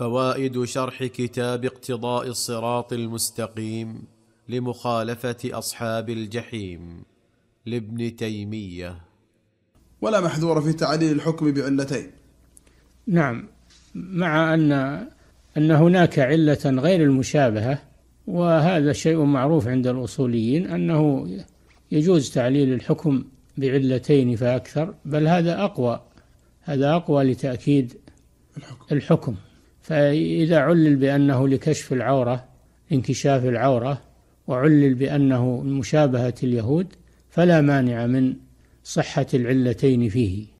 فوائد شرح كتاب اقتضاء الصراط المستقيم لمخالفه اصحاب الجحيم لابن تيميه ولا محذور في تعليل الحكم بعلتين نعم مع ان ان هناك عله غير المشابهه وهذا شيء معروف عند الاصوليين انه يجوز تعليل الحكم بعلتين فاكثر بل هذا اقوى هذا اقوى لتاكيد الحكم, الحكم فإذا علل بأنه لكشف العورة انكشاف العورة وعلل بأنه مشابهة اليهود فلا مانع من صحة العلتين فيه